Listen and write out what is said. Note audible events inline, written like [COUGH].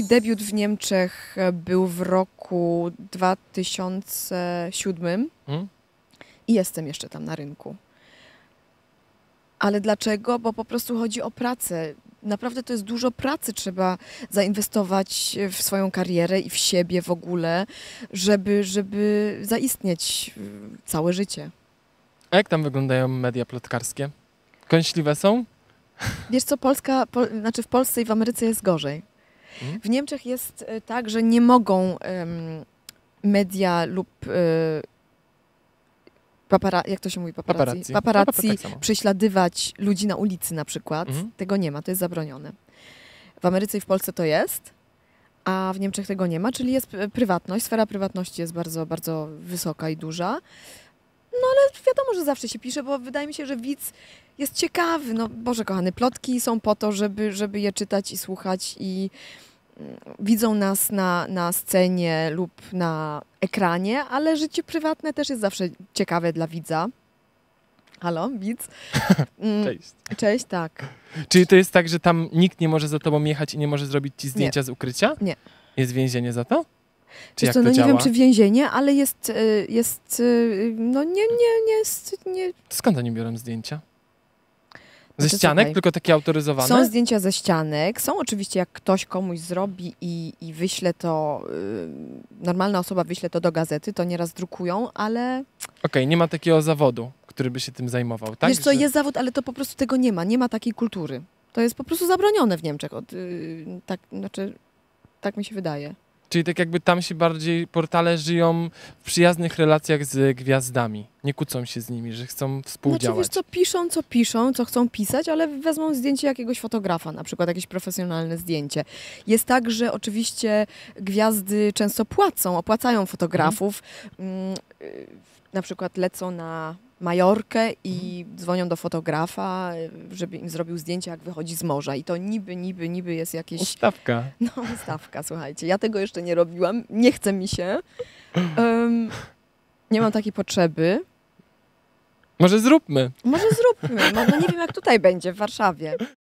mój debiut w Niemczech e, był w roku 2007 hmm? i jestem jeszcze tam na rynku. Ale dlaczego? Bo po prostu chodzi o pracę. Naprawdę to jest dużo pracy, trzeba zainwestować w swoją karierę i w siebie w ogóle, żeby, żeby zaistnieć e, całe życie. A jak tam wyglądają media plotkarskie? Kąśliwe są? Wiesz co, Polska, po, znaczy w Polsce i w Ameryce jest gorzej. Mhm. W Niemczech jest y, tak, że nie mogą media lub y, papara- jak to się mówi, paparazzi, paparazzi. paparazzi no, tak prześladywać ludzi na ulicy na przykład. Mhm. Tego nie ma, to jest zabronione. W Ameryce i w Polsce to jest, a w Niemczech tego nie ma, czyli jest e, prywatność, sfera prywatności jest bardzo, bardzo wysoka i duża. No ale wiadomo, że zawsze się pisze, bo wydaje mi się, że widz jest ciekawy. No Boże kochany, plotki są po to, żeby, żeby je czytać i słuchać i widzą nas na, na scenie lub na ekranie, ale życie prywatne też jest zawsze ciekawe dla widza. Halo, widz. [LAUGHS] Mm, cześć. Cześć, tak. Czyli to jest tak, że tam nikt nie może za tobą jechać i nie może zrobić ci zdjęcia nie. z ukrycia? Nie. Jest więzienie za to? Czy Wiesz co, no nie wiem, czy więzienie, ale jest, y, jest y, no nie, nie, nie, jest, nie... Skąd oni biorą zdjęcia? Ze ścianek, tylko takie autoryzowane? Są zdjęcia ze ścianek, są oczywiście jak ktoś komuś zrobi i, i wyśle to, yy, normalna osoba wyśle to do gazety, to nieraz drukują, ale... Okej, okay, nie ma takiego zawodu, który by się tym zajmował, tak? Wiesz co, jest zawód, ale to po prostu tego nie ma, nie ma takiej kultury. To jest po prostu zabronione w Niemczech, od, yy, tak, znaczy, tak mi się wydaje. Czyli tak jakby tam się bardziej portale żyją w przyjaznych relacjach z gwiazdami. Nie kłócą się z nimi, że chcą współdziałać. Znaczy wiesz co, piszą co piszą, co chcą pisać, ale wezmą zdjęcie jakiegoś fotografa, na przykład jakieś profesjonalne zdjęcie. Jest tak, że oczywiście gwiazdy często płacą, opłacają fotografów. Mhm. Mm, y, na przykład lecą na Majorkę i mhm. dzwonią do fotografa, żeby im zrobił zdjęcie, jak wychodzi z morza. I to niby, niby, niby jest jakieś... Ustawka. [LAUGHS] No, ustawka, słuchajcie. Ja tego jeszcze nie robiłam. Nie chce mi się. Um, nie mam takiej potrzeby. Może zróbmy. Może zróbmy. No, no nie wiem, jak tutaj będzie w Warszawie.